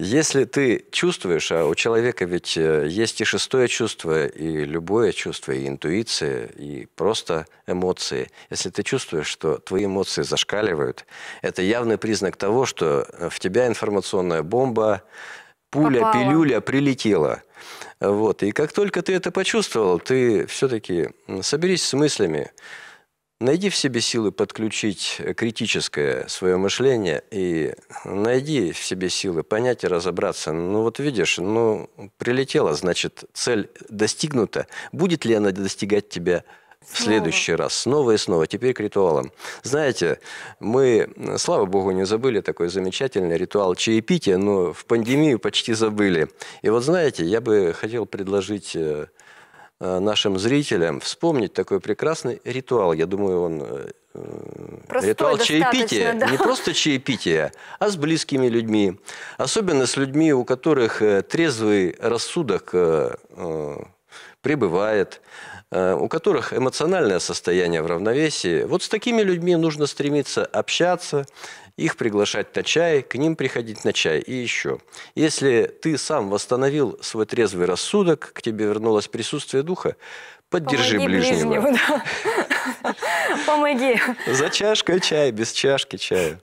Если ты чувствуешь, а у человека ведь э, есть и шестое чувство, и любое чувство, и интуиция, и просто эмоции. Если ты чувствуешь, что твои эмоции зашкаливают, это явный признак того, что э, в тебя информационная бомба, пуля, Попала. пилюля прилетела. Вот. И как только ты это почувствовал, ты все-таки соберись с мыслями, Найди в себе силы подключить э, критическое свое мышление и найди в себе силы понять и разобраться. Ну вот видишь, ну прилетела, значит, цель достигнута. Будет ли она достигать тебя в следующий раз, снова и снова, теперь к ритуалам. Знаете, мы, слава богу, не забыли такой замечательный ритуал чаепития, но в пандемию почти забыли. И вот знаете, я бы хотел предложить э, Э, нашим зрителям вспомнить такой прекрасный ритуал. Я думаю, он э, Простой ритуал чаепития. Да. Не просто чаепития, а с близкими людьми. Особенно с людьми, у которых э, трезвый рассудок пребывает, э, у которых эмоциональное состояние в равновесии. Вот с такими людьми нужно стремиться общаться, их приглашать на чай, к ним приходить на чай и еще. Если ты сам восстановил свой трезвый рассудок, к тебе вернулось присутствие духа, поддержи Помоги ближнего. Помоги. За чашкой чая, без чашки чая.